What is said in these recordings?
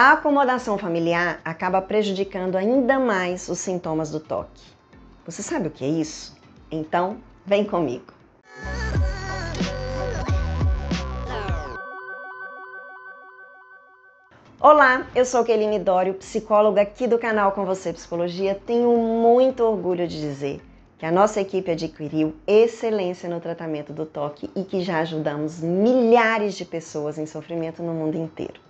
A acomodação familiar acaba prejudicando ainda mais os sintomas do toque. Você sabe o que é isso? Então, vem comigo. Olá, eu sou Keline Dório, psicóloga aqui do canal Com Você Psicologia. Tenho muito orgulho de dizer que a nossa equipe adquiriu excelência no tratamento do toque e que já ajudamos milhares de pessoas em sofrimento no mundo inteiro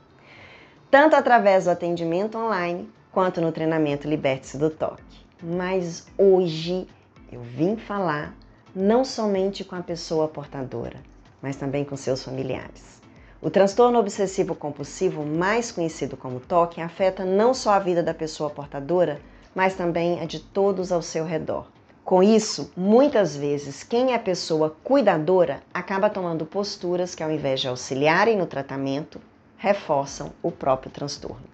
tanto através do atendimento online quanto no treinamento Liberte-se do Toque. Mas hoje eu vim falar não somente com a pessoa portadora, mas também com seus familiares. O transtorno obsessivo compulsivo, mais conhecido como TOC, afeta não só a vida da pessoa portadora, mas também a de todos ao seu redor. Com isso, muitas vezes, quem é pessoa cuidadora acaba tomando posturas que, ao invés de auxiliarem no tratamento, reforçam o próprio transtorno.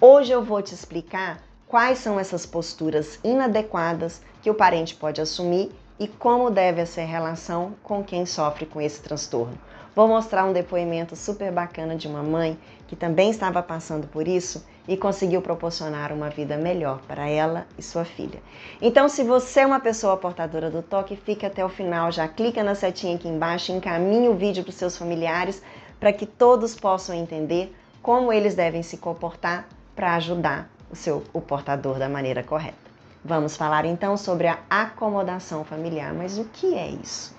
Hoje eu vou te explicar quais são essas posturas inadequadas que o parente pode assumir e como deve ser a relação com quem sofre com esse transtorno. Vou mostrar um depoimento super bacana de uma mãe que também estava passando por isso e conseguiu proporcionar uma vida melhor para ela e sua filha. Então, se você é uma pessoa portadora do toque, fica até o final, já clica na setinha aqui embaixo, encaminha o vídeo para os seus familiares para que todos possam entender como eles devem se comportar para ajudar o seu o portador da maneira correta. Vamos falar então sobre a acomodação familiar, mas o que é isso?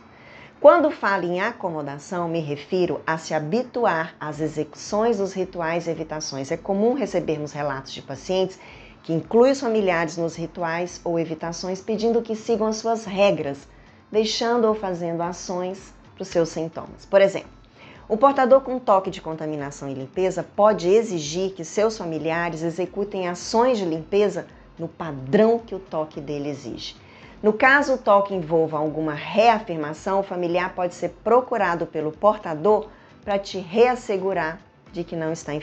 Quando falo em acomodação, me refiro a se habituar às execuções dos rituais e evitações. É comum recebermos relatos de pacientes que incluem os familiares nos rituais ou evitações, pedindo que sigam as suas regras, deixando ou fazendo ações para os seus sintomas. Por exemplo, o portador com toque de contaminação e limpeza pode exigir que seus familiares executem ações de limpeza no padrão que o toque dele exige. No caso o toque envolva alguma reafirmação, o familiar pode ser procurado pelo portador para te reassegurar de que não está em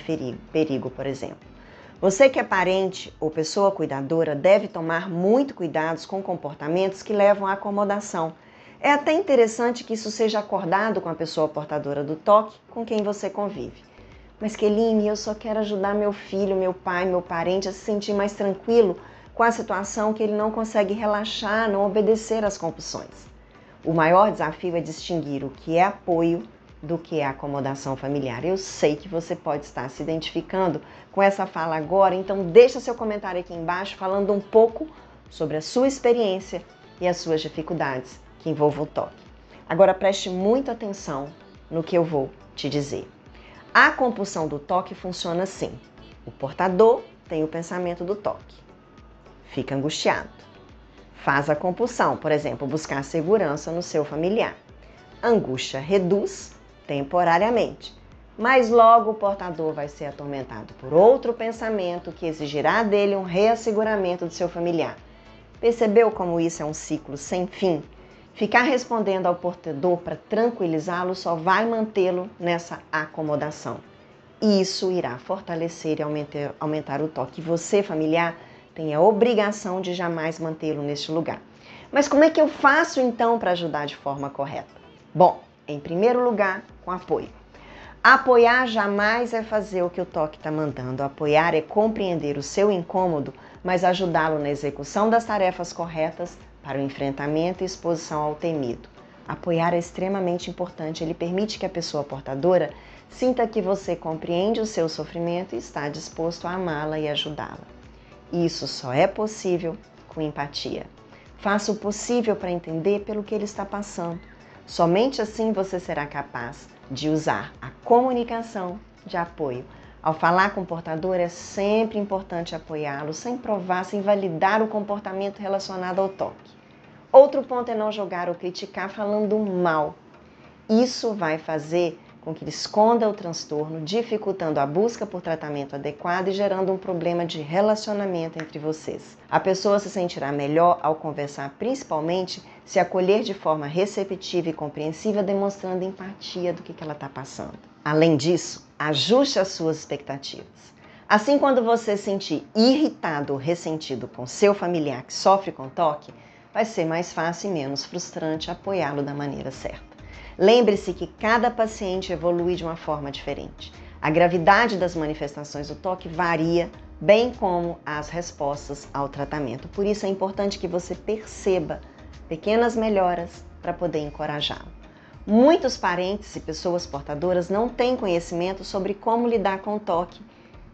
perigo, por exemplo. Você que é parente ou pessoa cuidadora deve tomar muito cuidados com comportamentos que levam à acomodação é até interessante que isso seja acordado com a pessoa portadora do toque com quem você convive. Mas, Keline, eu só quero ajudar meu filho, meu pai, meu parente a se sentir mais tranquilo com a situação que ele não consegue relaxar, não obedecer às compulsões. O maior desafio é distinguir o que é apoio do que é acomodação familiar. Eu sei que você pode estar se identificando com essa fala agora, então deixa seu comentário aqui embaixo falando um pouco sobre a sua experiência e as suas dificuldades que envolva o toque. Agora preste muita atenção no que eu vou te dizer. A compulsão do toque funciona assim: o portador tem o pensamento do toque, fica angustiado, faz a compulsão, por exemplo, buscar segurança no seu familiar. angústia reduz temporariamente, mas logo o portador vai ser atormentado por outro pensamento que exigirá dele um reasseguramento do seu familiar. Percebeu como isso é um ciclo sem fim Ficar respondendo ao portador para tranquilizá-lo só vai mantê-lo nessa acomodação. Isso irá fortalecer e aumentar, aumentar o toque. Você, familiar, tem a obrigação de jamais mantê-lo neste lugar. Mas como é que eu faço então para ajudar de forma correta? Bom, em primeiro lugar, com apoio. Apoiar jamais é fazer o que o toque está mandando. Apoiar é compreender o seu incômodo, mas ajudá-lo na execução das tarefas corretas para o enfrentamento e exposição ao temido. Apoiar é extremamente importante, ele permite que a pessoa portadora sinta que você compreende o seu sofrimento e está disposto a amá-la e ajudá-la. Isso só é possível com empatia. Faça o possível para entender pelo que ele está passando. Somente assim você será capaz de usar a comunicação de apoio. Ao falar com o portador, é sempre importante apoiá-lo sem provar, sem validar o comportamento relacionado ao toque. Outro ponto é não julgar ou criticar falando mal. Isso vai fazer com que ele esconda o transtorno, dificultando a busca por tratamento adequado e gerando um problema de relacionamento entre vocês. A pessoa se sentirá melhor ao conversar, principalmente se acolher de forma receptiva e compreensiva, demonstrando empatia do que ela está passando. Além disso, ajuste as suas expectativas. Assim, quando você se sentir irritado ou ressentido com seu familiar que sofre com toque, vai ser mais fácil e menos frustrante apoiá-lo da maneira certa. Lembre-se que cada paciente evolui de uma forma diferente. A gravidade das manifestações do toque varia, bem como as respostas ao tratamento. Por isso é importante que você perceba pequenas melhoras para poder encorajá-lo. Muitos parentes e pessoas portadoras não têm conhecimento sobre como lidar com o toque,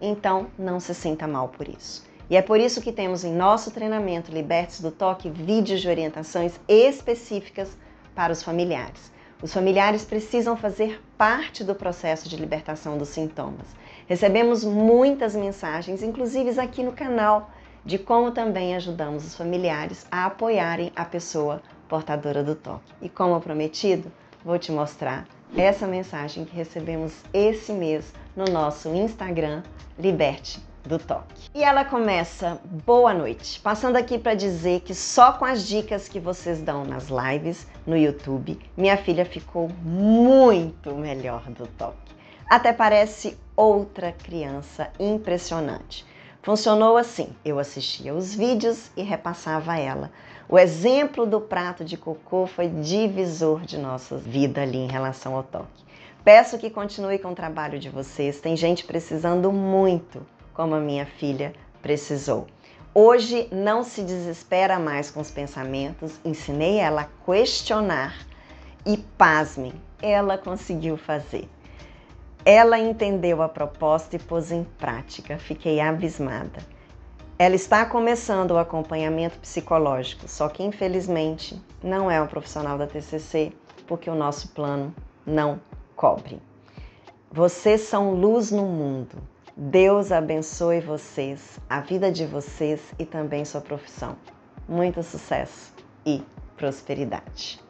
então não se sinta mal por isso. E é por isso que temos em nosso treinamento Libertos do Toque vídeos de orientações específicas para os familiares. Os familiares precisam fazer parte do processo de libertação dos sintomas. Recebemos muitas mensagens, inclusive aqui no canal, de como também ajudamos os familiares a apoiarem a pessoa portadora do toque. E como prometido, vou te mostrar essa mensagem que recebemos esse mês no nosso Instagram Liberte do toque. E ela começa: Boa noite. Passando aqui para dizer que só com as dicas que vocês dão nas lives no YouTube, minha filha ficou muito melhor do toque. Até parece outra criança impressionante. Funcionou assim: eu assistia os vídeos e repassava ela. O exemplo do prato de cocô foi divisor de nossa vida ali em relação ao toque. Peço que continue com o trabalho de vocês, tem gente precisando muito como a minha filha precisou. Hoje não se desespera mais com os pensamentos, ensinei ela a questionar e pasme, ela conseguiu fazer. Ela entendeu a proposta e pôs em prática. Fiquei abismada. Ela está começando o acompanhamento psicológico, só que infelizmente não é um profissional da TCC, porque o nosso plano não cobre. Vocês são luz no mundo. Deus abençoe vocês, a vida de vocês e também sua profissão. Muito sucesso e prosperidade.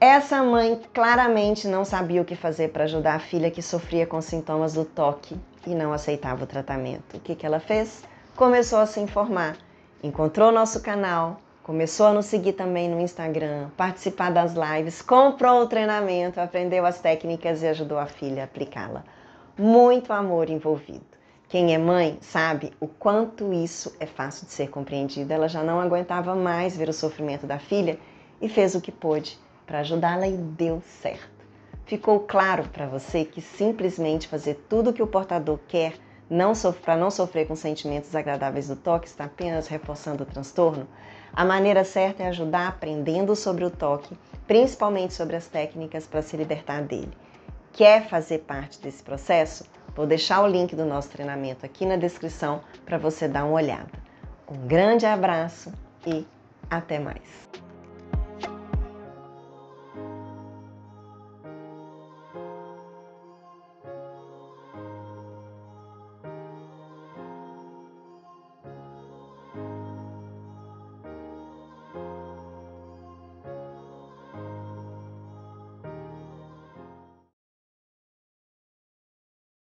Essa mãe claramente não sabia o que fazer para ajudar a filha que sofria com sintomas do toque e não aceitava o tratamento. O que, que ela fez? Começou a se informar, encontrou nosso canal, começou a nos seguir também no Instagram, participar das lives, comprou o treinamento, aprendeu as técnicas e ajudou a filha a aplicá-la. Muito amor envolvido. Quem é mãe sabe o quanto isso é fácil de ser compreendido. Ela já não aguentava mais ver o sofrimento da filha e fez o que pôde para ajudá-la e deu certo. Ficou claro para você que simplesmente fazer tudo o que o portador quer para não sofrer com sentimentos agradáveis do toque está apenas reforçando o transtorno? A maneira certa é ajudar aprendendo sobre o toque, principalmente sobre as técnicas para se libertar dele. Quer fazer parte desse processo? Vou deixar o link do nosso treinamento aqui na descrição para você dar uma olhada. Um grande abraço e até mais!